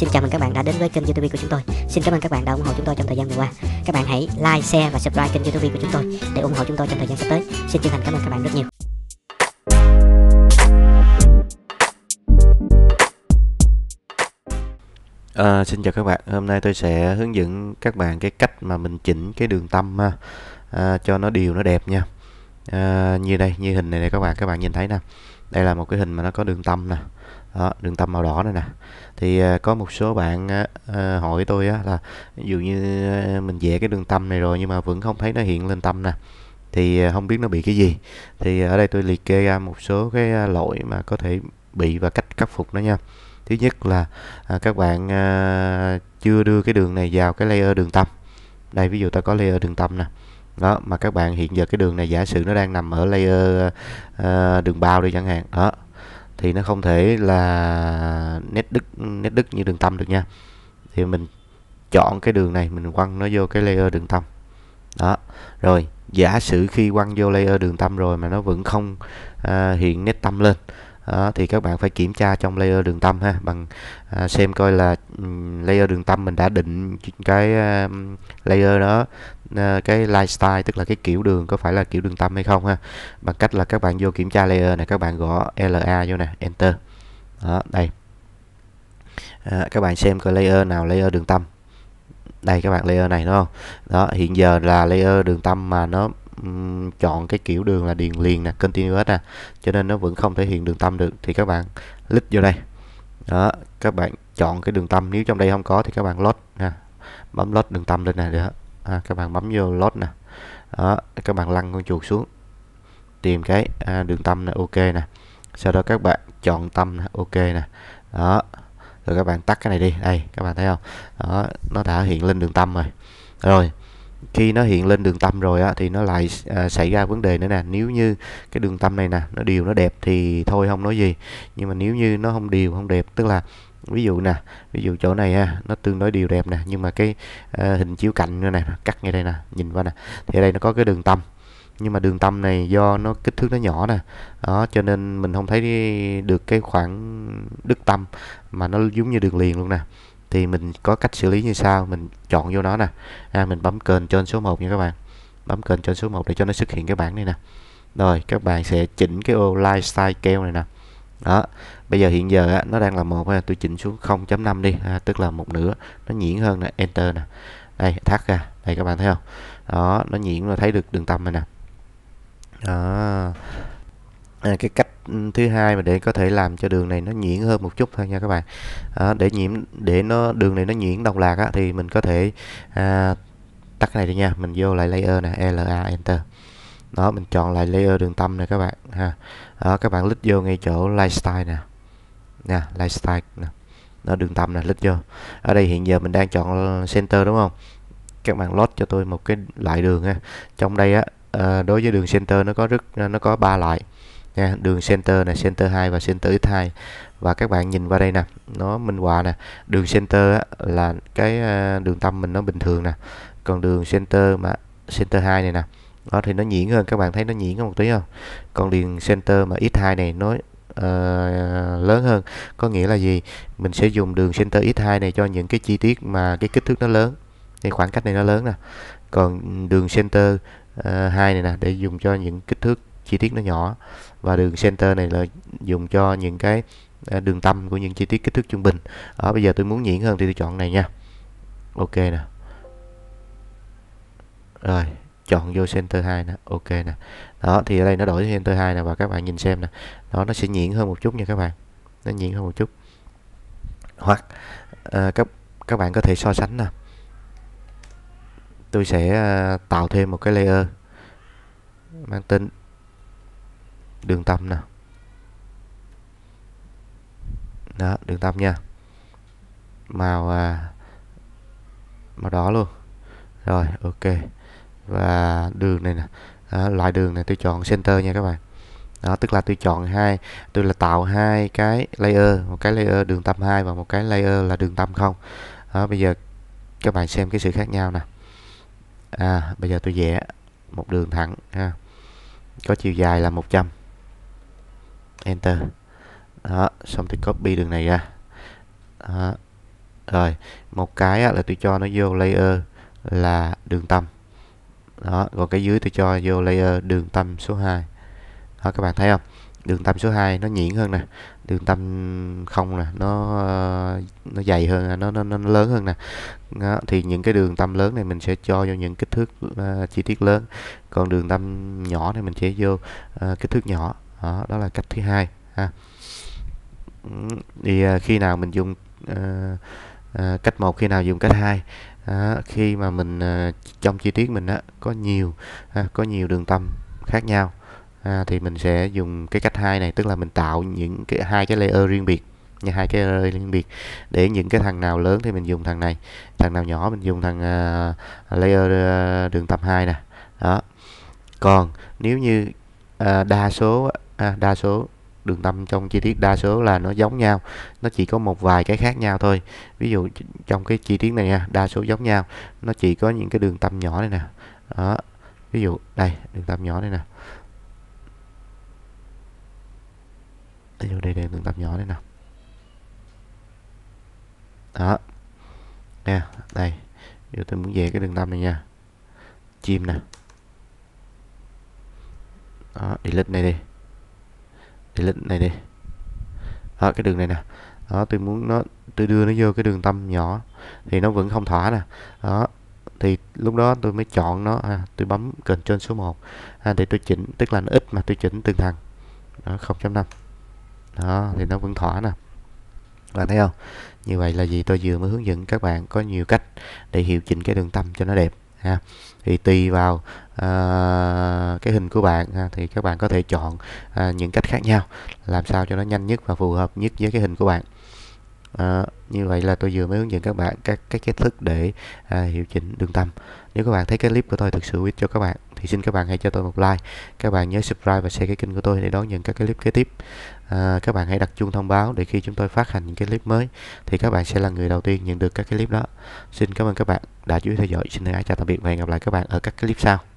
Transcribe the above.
Xin chào mừng các bạn đã đến với kênh YouTube của chúng tôi. Xin cảm ơn các bạn đã ủng hộ chúng tôi trong thời gian vừa qua. Các bạn hãy like, share và subscribe kênh YouTube của chúng tôi để ủng hộ chúng tôi trong thời gian sắp tới. Xin chân thành cảm ơn các bạn rất nhiều. À, xin chào các bạn, hôm nay tôi sẽ hướng dẫn các bạn cái cách mà mình chỉnh cái đường tâm ha, à, cho nó đều nó đẹp nha à, Như đây, như hình này, này các bạn, các bạn nhìn thấy nè Đây là một cái hình mà nó có đường tâm nè đó, đường tâm màu đỏ này nè thì à, có một số bạn à, hỏi tôi là ví dụ như à, mình vẽ cái đường tâm này rồi nhưng mà vẫn không thấy nó hiện lên tâm nè thì không biết nó bị cái gì thì ở đây tôi liệt kê ra một số cái lỗi mà có thể bị và cách khắc phục nó nha thứ nhất là các bạn chưa đưa cái đường này vào cái layer đường tâm. đây ví dụ ta có layer đường tâm nè đó mà các bạn hiện giờ cái đường này giả sử nó đang nằm ở layer đường bao đi chẳng hạn đó thì nó không thể là nét đứt nét đứt như đường tâm được nha thì mình chọn cái đường này mình quăng nó vô cái layer đường tâm đó rồi giả sử khi quăng vô layer đường tâm rồi mà nó vẫn không à, hiện nét tâm lên đó, thì các bạn phải kiểm tra trong layer đường tâm ha bằng à, xem coi là um, layer đường tâm mình đã định cái uh, layer đó uh, cái lifestyle tức là cái kiểu đường có phải là kiểu đường tâm hay không ha bằng cách là các bạn vô kiểm tra layer này các bạn gõ LA vô nè enter đó đây à, các bạn xem coi layer nào layer đường tâm đây các bạn layer này đúng không đó hiện giờ là layer đường tâm mà nó chọn cái kiểu đường là điền liền nè continuous nè cho nên nó vẫn không thể hiện đường tâm được thì các bạn click vô đây đó các bạn chọn cái đường tâm nếu trong đây không có thì các bạn load nè, bấm load đường tâm lên nè đó à, các bạn bấm vô load nè đó các bạn lăn con chuột xuống tìm cái à, đường tâm là ok nè sau đó các bạn chọn tâm nè ok nè đó rồi các bạn tắt cái này đi đây các bạn thấy không đó nó đã hiện lên đường tâm rồi rồi khi nó hiện lên đường tâm rồi á thì nó lại à, xảy ra vấn đề nữa nè nếu như cái đường tâm này nè nó đều nó đẹp thì thôi không nói gì nhưng mà nếu như nó không đều không đẹp tức là ví dụ nè ví dụ chỗ này ha nó tương đối đều đẹp nè nhưng mà cái à, hình chiếu cạnh như này cắt ngay đây nè nhìn qua nè thì ở đây nó có cái đường tâm nhưng mà đường tâm này do nó kích thước nó nhỏ nè đó cho nên mình không thấy được cái khoảng đức tâm mà nó giống như đường liền luôn nè thì mình có cách xử lý như sau mình chọn vô nó nè à, mình bấm kênh trên số 1 nha các bạn bấm kênh trên số 1 để cho nó xuất hiện cái bảng này nè rồi các bạn sẽ chỉnh cái ô lifestyle keo này nè đó bây giờ hiện giờ á, nó đang là một tôi chỉnh xuống 0.5 đi à, tức là một nửa nó nhuyễn hơn nè enter nè đây thắt ra đây các bạn thấy không đó nó nhuyễn rồi thấy được đường tâm này nè đó à, cái cách thứ hai mà để có thể làm cho đường này nó nhuyễn hơn một chút thôi nha các bạn à, để nhiễm để nó đường này nó nhuyễn đồng lạc á, thì mình có thể à, tắt này đi nha mình vô lại layer nè LA enter đó mình chọn lại layer đường tâm nè các bạn ha đó, các bạn lít vô ngay chỗ lifestyle nè nè lifestyle nè đó, đường tâm nè lít vô ở đây hiện giờ mình đang chọn center đúng không các bạn load cho tôi một cái loại đường ha trong đây á ờ, đối với đường center nó có rất nó có ba loại nha đường center này center 2 và center x2 và các bạn nhìn qua đây nè nó minh họa nè đường center á, là cái ờ, đường tâm mình nó bình thường nè còn đường center mà center 2 này nè đó thì nó nhuyễn hơn các bạn thấy nó nhuyễn hơn một tí không còn đường center mà x2 này nó uh, lớn hơn có nghĩa là gì mình sẽ dùng đường center x2 này cho những cái chi tiết mà cái kích thước nó lớn thì khoảng cách này nó lớn nè còn đường center uh, ờ, 2 này nè để dùng cho những kích thước chi tiết nó nhỏ và đường center này là dùng cho những cái à, đường tâm của những chi tiết kích thước trung bình ở bây giờ tôi muốn nhuyễn hơn thì tôi chọn này nha ok nè rồi chọn vô center 2 nè ok nè đó thì ở đây nó đổi center 2 nè và các bạn nhìn xem nè đó nó sẽ nhuyễn hơn một chút nha các bạn nó nhuyễn hơn một chút hoặc à, các các bạn có thể so sánh nè tôi sẽ à, tạo thêm một cái layer mang tên đường tâm nè, đó đường tâm nha màu à, màu đỏ luôn rồi ok và đường này nè đó, loại đường này tôi chọn center nha các bạn đó tức là tôi chọn hai tôi là tạo hai cái layer một cái layer đường tâm hai và một cái layer là đường tâm không đó bây giờ các bạn xem cái sự khác nhau nè à bây giờ tôi vẽ một đường thẳng ha có chiều dài là 100 enter đó xong tôi copy đường này ra đó. rồi một cái là tôi cho nó vô layer là đường tâm đó còn cái dưới tôi cho vô layer đường tâm số 2 đó các bạn thấy không đường tâm số 2 nó nhuyễn hơn nè đường tâm không nè nó ờ, nó dày hơn nó nó, nó lớn hơn nè đó, thì những cái đường tâm lớn này mình sẽ cho vô những kích thước uh, chi tiết lớn còn đường tâm nhỏ này mình sẽ vô uh, kích thước nhỏ đó, đó là cách thứ hai ha thì à, khi nào mình dùng à, à, cách một khi nào dùng cách hai khi mà mình trong chi tiết mình có nhiều có nhiều đường tâm khác nhau à, thì mình sẽ dùng cái cách hai này tức là mình tạo những cái hai cái layer riêng biệt như hai cái layer riêng biệt để những cái thằng nào lớn thì mình dùng thằng này thằng nào nhỏ mình dùng thằng uh, layer uh, đường tập 2 nè đó còn nếu như uh, đa số à, đa số đường tâm trong chi tiết đa số là nó giống nhau nó chỉ có một vài cái khác nhau thôi ví dụ trong cái chi tiết này nha đa số giống nhau nó chỉ có những cái đường tâm nhỏ này nè đó ví dụ đây đường tâm nhỏ đây nè ví dụ đây là đường tâm nhỏ đây nè đó nè đây ví dụ tôi muốn về cái đường tâm này nha chim nè đó delete này đi thì lệnh này đi đó cái đường này nè đó tôi muốn nó tôi đưa nó vô cái đường tâm nhỏ thì nó vẫn không thỏa nè đó thì lúc đó tôi mới chọn nó à, tôi bấm cần Ctrl số 1 à, để tôi chỉnh tức là nó ít mà tôi chỉnh từng thằng đó 0.5 đó thì nó vẫn thỏa nè bạn thấy không như vậy là gì tôi vừa mới hướng dẫn các bạn có nhiều cách để hiệu chỉnh cái đường tâm cho nó đẹp ha thì tùy vào uh, cái hình của bạn ha, thì các bạn có thể chọn uh, những cách khác nhau làm sao cho nó nhanh nhất và phù hợp nhất với cái hình của bạn À, như vậy là tôi vừa mới hướng dẫn các bạn các các cách thức để à, hiệu chỉnh đường tâm nếu các bạn thấy cái clip của tôi thực sự hữu ích cho các bạn thì xin các bạn hãy cho tôi một like các bạn nhớ subscribe và share cái kênh của tôi để đón nhận các cái clip kế tiếp à, các bạn hãy đặt chuông thông báo để khi chúng tôi phát hành những cái clip mới thì các bạn sẽ là người đầu tiên nhận được các cái clip đó xin cảm ơn các bạn đã chú ý theo dõi xin thân chào tạm biệt và hẹn gặp lại các bạn ở các clip sau